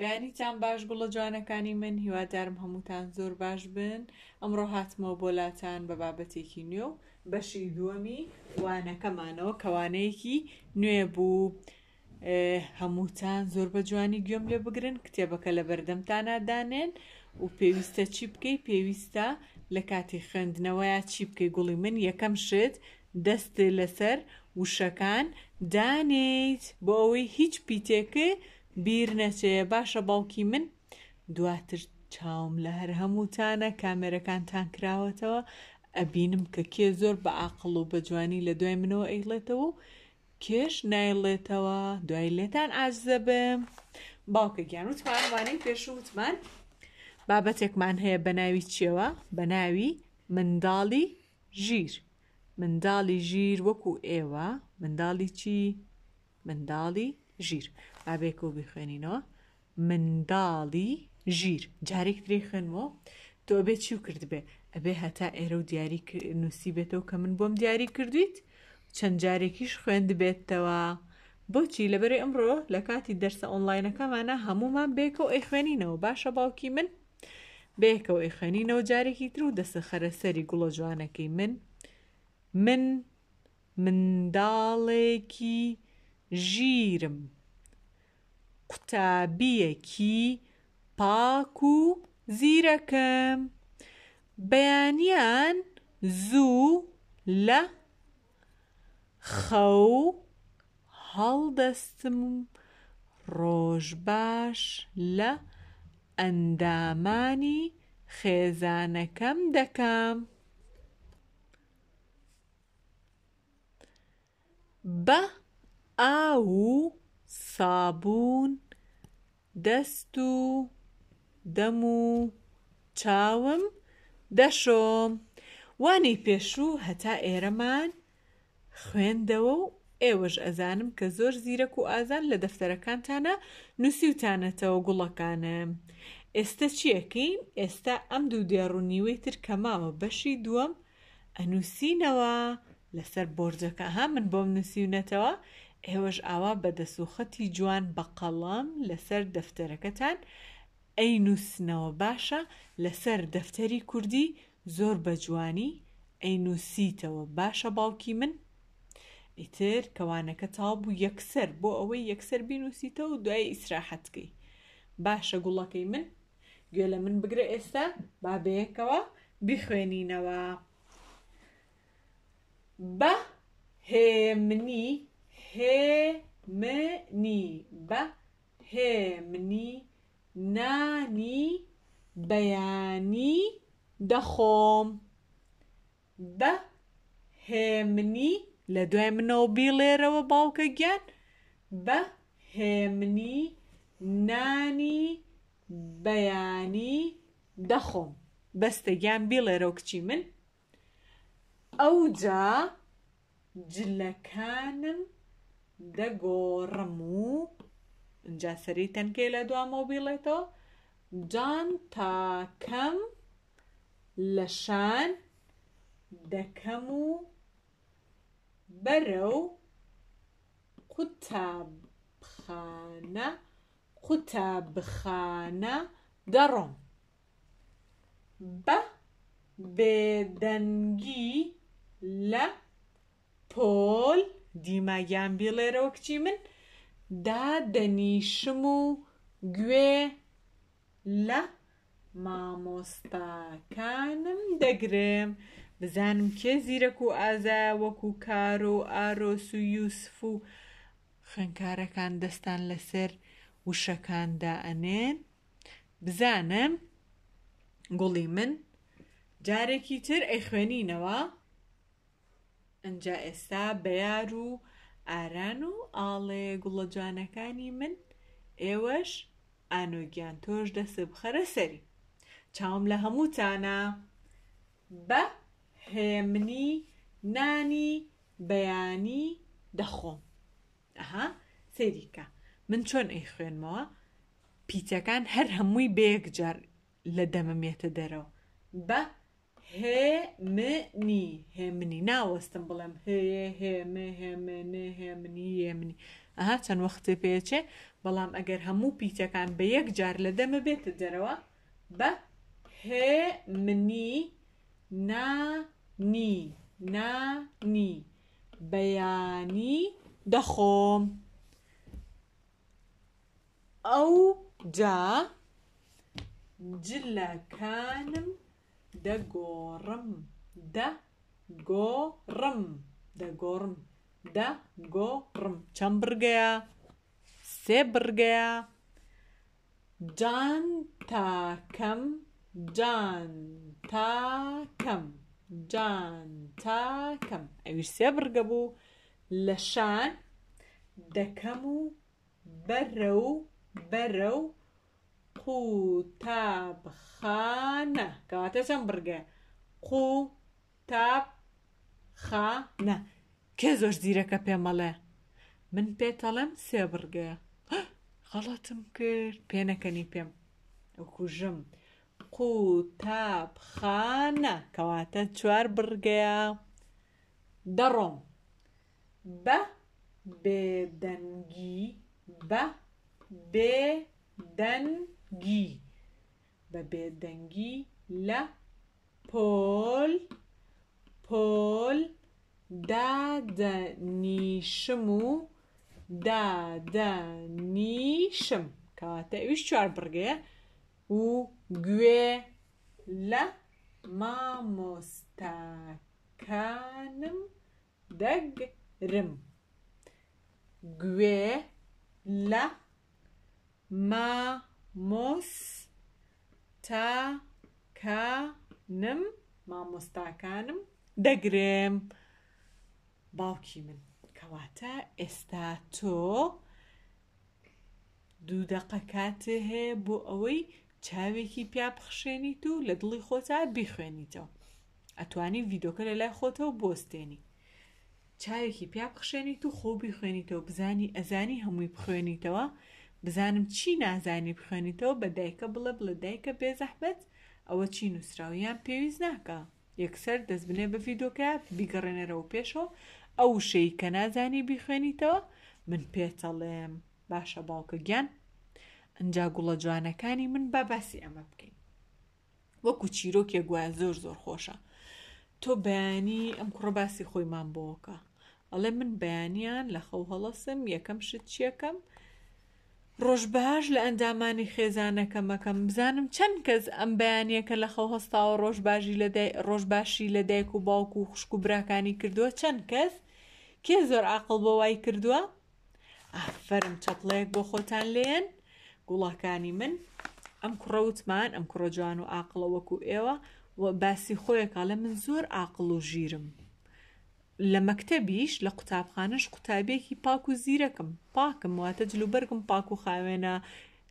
بەیانیتان باش گوڵە جوانەکانی من هیوادارم هەمووتان زۆر باش بن ئەمڕۆ هاتمەوە بۆلاتان بە بابەتێکی نوێ و بەشی دووەمی وانەکەمانەوە کەوانەیەکی نوێ بوو. هەمووتان زۆر بە جوانی گوێم لێ بگرن کتێبەکە لە بەردەمتانادانێن و پێویستە چی بکەی پێویستە لە کاتی خوێندنەوەیە چی بکەی گوڵی من یەکەم شت دەست لەسەر وشەکان دانیت بۆ ئەوەی هیچ پیتێکە بیر نەچێ باشە باوکی من دواتر چاوم لە هەر هەمووتانە کامێرەکانتان کراوەتەوە ئەبینم کە کێ زۆر بە عقل و بە جوانی لە دوای منەوە ئەیڵێتەوە و کێش نایڵێتەوە دوای لێتان ئازدە بم باوکە گیان وتمان وانەی پێش وتمان بابەتێکمان هەیە بە ناوی چێوە بە ناوی منداڵی ژیر منداڵی ژیر وەکو ئێوە منداڵی چی منداڵی ژیر ئابێک و بخوێنینەوە منداڵی ژیر جارێک درێ خوێنمەوە تۆ ئەبێ چی و کرد بێ ئەبێ هەتا ئێرە و دیاری نووسی بێتەوە کە من بۆم دیاری کردویت چەند جارێکیش خوێند بێتەوە بۆچی لەبەری ئەمڕۆ لە کاتی دەرسە ئۆنلاینەکەمانە هەمومان بێکە و ئەیخوێنینەوە باشە باوکی من بێکە و ئەیخوێنینەوە جارێکی تر و دەسە خەرەسەری گوڵە جوانەکەی من من منداڵێکی ژیرم. قوتابیەکی پاک و زیرەکەم بەیانیان زوو لە خەو هەڵدەستم ڕۆژ باش لە ئەندامانی خێزانەکەم دەکەم. بە ئاو سابوون دەست و دەم و چاوم دەشۆم وانی پێشوو هەتا ئێرەمان خوێندەوە و ئێوەش ئەزانم کە زۆر زیرەک و ئازان لە دەفتەرەکانتانە نووسیوتانەتەوە گوڵەکانە. ئێستا چیەکەین؟ ئێستا ئەم دوو دێڕوونیوەی تر کەماوە بەشی دووەم ئەنووسینەوە لەسەر بۆرجەکە ها من بۆم نووسیونەتەوە ئێوەش ئاوا بە دەسوخەتی جوان بە قەڵام لەسەر دەفتەرەکەتان ئەی نووسنەوە باشە لەسەر دەفتەری کوردی زۆر بە جوانی ئەی نووسیتەوە باشە باوکی من ئیتر کەوانەکە تاو بوو یەکسەر بۆ ئەوەی یەکسەر بینوسیتەوە و دوای ئیسراحەتکەی باشە گوڵەکەی من گوێ لە من بگرە ئێستا بابەیەکەوە بخوێنینەوە بە هێمنی هێمنی بە هێمنی نانی بەیانی دەخۆم بە هێمنی لە دوای منەوە بیڵێرەوە باوکە گیان بە هێمنی نانی بەیانی دەخۆم بەستە گیان بیڵێرەوە کچی من ئەوجا جلەکانم دەگۆڕم و جا سەری تەنکەی لە دوامەوە بیڵێتەوە جان تاکەم لە شان دەکەم و بەرە و قوتابخانە قوتابخانە دەڕۆم بە بێدەنگی لە پۆل دیماگیان بێڵێرەوە کچی من دادەنیشم و گوێ لە مامۆستاکانم دەگرم بزانم کێ زیرەک و ئازا وەکو کار و ئارۆس و یوسف و خوێنکارەکان دەستان لەسەر وشەکاندا ئەنێن بزانم گوڵی من جارێکی تر ئەی خوێنینەوە ئەجا ئێستا بەیار و ئاران و ئاڵێ گوڵە جوانەکانی من ئێوەش ئانۆگیان تۆش دەسە بخەرە سەری چاوم لە هەمووتانە بە هێمنی نانی بەیانی دەخۆم ئەها سەریکە من چۆن ئەی خوێنمەوە پیتەکان هەر هەمووی بەیەکجار لە دەمەمێتە دەرەوە بە هێمنی هێمنی ناوەستم بڵێم هەیە هێمە هێمنە هێمنی هێمنی ئەها چەند وەختێ پێچێ بەڵام ئەگەر هەموو پیتەکان بە یەک جار لە دەمە بێتە دەرەوە بە هێمنی نانی نانی بەیانی دەخۆم ئەو جا جلەکانم دەگۆڕم دە گۆڕم دەگۆڕم دە گۆڕم چەند برگەیە سێ برگەیە جان تاکەم جان تاکەم جان تاکەم ئەویش سێ برگە بوو لە شان دەکەم و بەرە و بەرە و قوتابخانە کەواتە چەند برگە قوتاب خانە کێ زۆر زیرەکە پێمەڵێ من پێتەڵم سێ برگە غەڵەتم کرد پێنەکەنی پێم وکوژم قوتابخانە کەواتە چوار برگەیە دەڕۆم بە بێدەنگی بە بێدەنگ گی بە بێدەنگی لە پۆل پۆل دادەنیشم و دادەنیشم کەواتە ئەوش چوار بڕگەیە و گوێ لە مامۆستاکانم دەگرم گوێ لە مامۆستاکانم مۆس تا کانم مامۆستاکانم دەگرێم باوکی من کەواتە ئێستا تۆ دوو دەقە کاتێ هەیە بۆ ئەوەی چاوێکی پیا بخشێنیت و لە دڵی خۆتا بیخوێنیتەوە ئەتوانی ڤیدۆکە لە لای خۆتەوە بستێنی چاوێکی پیا بخشێنیت و خۆبی خوێنیتەوە بزانی ئەزانی هەمووی بخوێنیتەوە بزانم چی نازانی بخوێنیتەوە بە دایکە بڵە بڵە دایکە بێ زەحبەت ئەوە چی نووسراویان پێویست ناکە یەکسەر دەستبنێ بە ڤیدۆکە بیگەڕێنەرەوە پێشەوە ئەو شەی کە نازانی بیخوێنیتەوە من پێتەڵێم باشە باوکە گیان ئەجا گوڵە جوانەکانی من با باسی ئەمە بکەین وەکو چیرۆکێ گوای زۆر زۆر خۆشە تۆ بەیانی ئەم کوڕە باسی خۆیمان بۆکە ئەڵێ من بەیانیان لە خەو هەڵەسم یەکەم شت چیەکەم؟ ڕۆژبەهاش لە ئەندامانی خێزانەکە مەکەم بزانم چەند کەس ئەم بەیانیەکە لە خەو هەستاوە ڕۆژباشی لە ڕۆژباشی لە دایک و باوک و خوشک و براکانی کردووە چەند کەس کێ زۆر عقل بە وای کردووە؟ ئافەرم چەپڵەیەک بۆ خۆتان لێن گوڵەکانی من ئەم کوڕەوتمان ئەم کوڕۆجوان و عقلەوەکو ئێوە باسی خۆیەکە لە من زۆر عقل و ژیرم. لە مەکتتەبیش لە قوتابخانەش قوتابێکی پاک و زیرەکەم پاکم واتە جلوبەرگم پاک و خاوێنە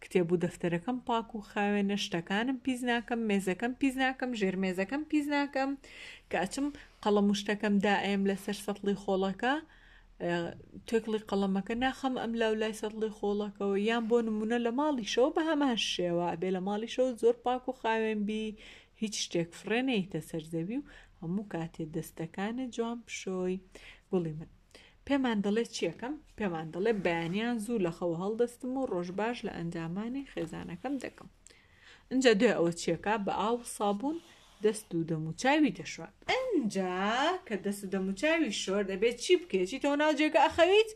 کتێب و دەفتەرەکەم پاک و خاوێنە شتەکانم پیز ناکەم مێزەکەم پیز ناکەم ژێرمێزەکەم پیز ناکەم کاچم قەڵە مشتەکەم دائم لەسەر سەڵی خۆڵەکە تێکڵی قەڵەمەکە ناخەم ئەم لاو لای سەڵی خۆڵەکەەوە یان بۆ نمونە لە ماڵیشەوە بە هەمان شێوە بێ لە ماڵیشەوە زۆر پاک و خاوێن بی هیچ شتێک فرێنەیتە سەرزەوی و هەموو کاتێ دەستەکانە جوان پشۆی گوڵی من پێمان دەڵێ چیەکەم پێمان دەڵێ بەیانیان زوو لە خەو هەڵدەستم و ڕۆژ باش لە ئەنجامانی خێزانەکەم دەکەم اینجا دوێ ئەوە چیەکە بە ئاو سابوون دەست و دەموچاوی دەشوات ئەجا کە دەست و دەموچاوی شۆر دەبێت چی بکێچی تۆ ناوجێگە ئەخەویت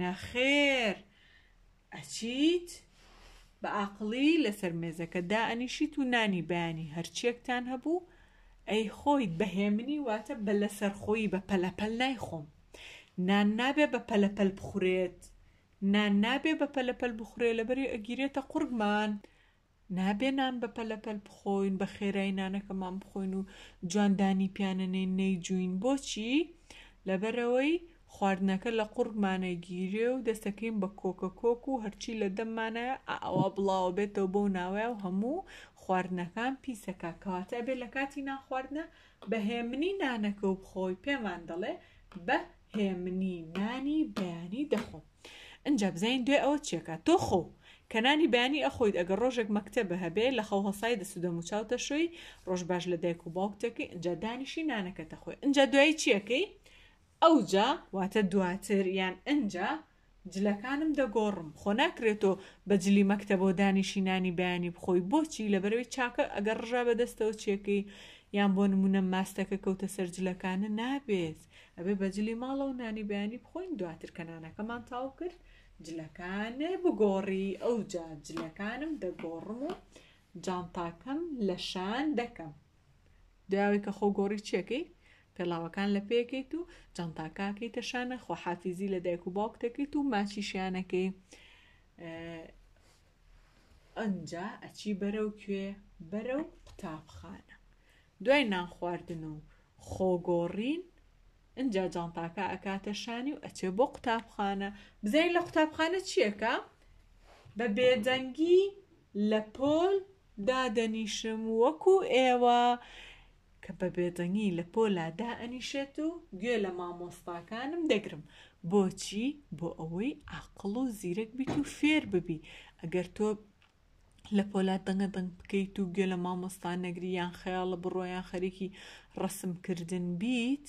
نەخێر ئەچیت بە ئاقلی لەسەر مێزەکەدا ئەنیشیت و نانی بەیانی هەرچیەکتان هەبوو ئەی خۆی بەهێمنی واتە بە لەسەر خۆی بە پەلەپەل نایخۆم نان نابێ بە پەلەپەل بخورێت نان نابێ بە پەلەپەل بخورێ لەبەری ئەگیرێتە قوربمان نابێ نان بە پەلەپەل بخۆین بە خێرای نانەکەمان بخۆین و جواندانی پیانەنەی نەیجوین بۆچی لەبەرەوەی خواردنەکە لە قوربمانەی گیرێ و دەستەکەین بە کۆکە کۆک و هەرچی لە دەممانایە ئەوە بڵاو بێتەوە بۆ ناوێ و هەموو خواردنەکان پیسەکە کاتە بێ لە کاتی ناخواردنە بەهێمنی نانەکە و بخۆی پێمان دەڵێ بە هێمنی نانی بەیانی دەخۆ. ئەجا بزین دوێ ئەوە چێکە تۆ خۆ. کەنانی بەیانی ئەخۆیت ئەگەر ڕۆژێک مەکتتەبە هەبێ لە خەو هەسای دەسوودە موچاوتە شوی ڕۆژ باش لە دایک و باوکتەکەی ئەجا دانیشی نانەکەتە خۆی ئەجا دوایی چیەکەی؟ ئەوجا واتە دواتر یان ئەجا جلەکانم دەگۆڕم خۆ ناکرێتەوە بە جلی مەکتتەبۆ دانیشینانی بەیانی بخۆی بۆچی لە بەروێ چاکە ئەگەر ڕژا بەدەستەوە چێکی یان بۆ نمونە ماستەکە کەوتە سەررجلەکانە نابێت ئەبێ بەجلی ماڵە و نانی بەیانی بخۆین دواتر کەنانەکەمان تاو کرد جلەکانێ بگۆڕی ئەو جا جلەکانم دەگۆڕم و جانتاکەم لە شان دەکەم داوی کە خۆ گۆڕی چێکی پێڵاوەکان لە پێکەیت و جانتاکاکەی تەشانە خۆحافیزی لە دایک و باوکتەکەیت و ماچیشیانەکەی ئەجا ئەچی بەرە و کوێ بەرە و قوتابخانە دوای نانخواردن و خۆگۆڕین اینجا جانتاکە ئەکاتە شانی و ئەچێ بۆ قوتابخانە بزین لە قوتابخانە چیەکە بە بێدەنگی لە پۆل دادەنیشم وەکو ئێوە کە بە بێدەنگی لە پۆلادا ئەنیشێت و گوێ لە مامۆستاکانم دەگرم بۆچی بۆ ئەوەی عقل و زیرەک بیت و فێر ببی ئەگەر تۆ لە پۆلات دەنگە دەنگ بکەیت و گوێ لە مامۆستان نەگریان خەیاڵە بڕۆیان خەریکی ڕسمکردن بیت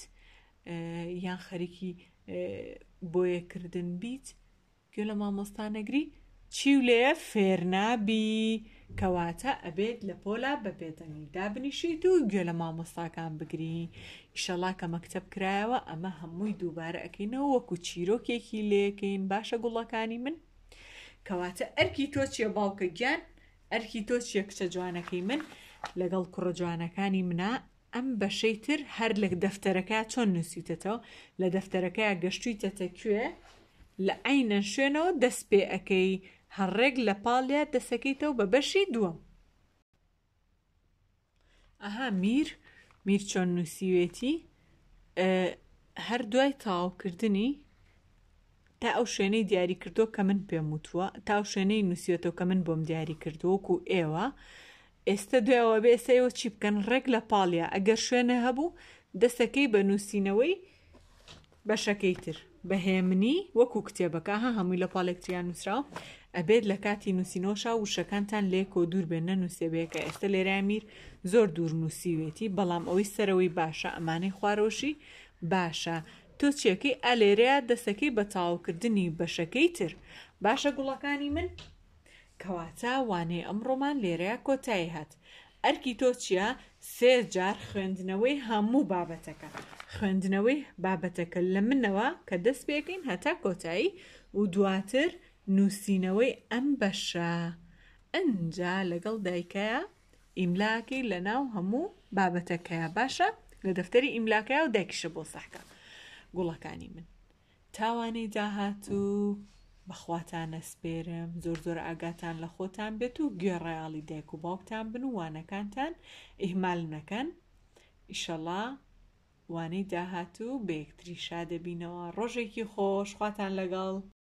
یان خەریکی بۆیەکردن بیت گوێ لە مامۆستان نەگری چی و لێ فێرنابی کەواتە ئەبێت لە پۆلا بە پێتەنگدا بنیشیت و گوێ لە مامۆستاکان بگرین ئیشەڵا کە مەکتب کرایەوە ئەمە هەمووی دووبارە ئەکەینەوە وەکو چیرۆکێکی لێکەین باشە گوڵەکانی من کەواتە ئەرکی تۆ چیە باوکە گیان ئەرکی تۆ چیە کچە جوانەکەی من لەگەڵ کوڕە جوانەکانی منە ئەم بەشەی تر هەر لە دەفتەرەکە چۆن نووسیتەوە لە دەفتەرەکەی گەشتویتەتە کوێ لە ئاینە شوێنەوە دەست پێ ئەەکەی هەڕێک لە پاڵیا دەسەکەیتەوە بە بەشی دووەم ئەها میر میر چۆن نووسیوێتی هەر دوای تاوکردنی تا ئەو شوێنەی دیاری کردو کە من پێم وتووە تا ئەو شوێنەی نووسێتەوە کە من بۆم دیاری کردووەکو ئێوە ئێستا دوایەوە بێسەوە چی بکەن ڕێک لە پاڵیا ئەگەر شوێنە هەبوو دەسەکەی بە نووسینەوەی بەشەکەی تر بەهێمنی وەکو کتێبەکە ها هەمووی لە پاڵێکتریان نووسرا ئەبێت لە کاتی نووسینۆشا وشەکانتان لێکۆ دوور بێن نەنووسێبێکە ئێستا لێرامیر زۆر دوور نووسیوێتی بەڵام ئەوەی سەرەوەی باشە ئەمانەی خوارۆشی باشە. تۆچیەکەی ئەلێرەیە دەسەکەی بە تاوکردنی بەشەکەی تر باشە گوڵەکانی من کەواتە وانێ ئەمڕۆمان لێرەیە کۆتایی هات ئەرکی تۆچیە سێ جار خوێندنەوەی هەموو بابەتەکە خوێندنەوەی بابەتەکە لە منەوە کە دەست پێکەین هەتا کۆتایی و دواتر نووسینەوەی ئەم بەشە ئەنجا لەگەڵ دایکەیە ئیملاکی لە ناو هەموو بابەتەکەیە باشە لە دەفتەری ئیملاکە و دایکشە بۆ سەحکە گوڵەکانی من تاوانی داهاتوو بەخواتانە سپێرم زۆر زۆر ئاگاتان لە خۆتان بێت و گوێڕیاڵی دایک و باوکتان بن و وانەکانتان ئیهمال نەکەن ئیشەڵا وانەی داهاتوو بە یەکتری شادەبینەوە ڕۆژێکی خۆشخواتان لەگەڵ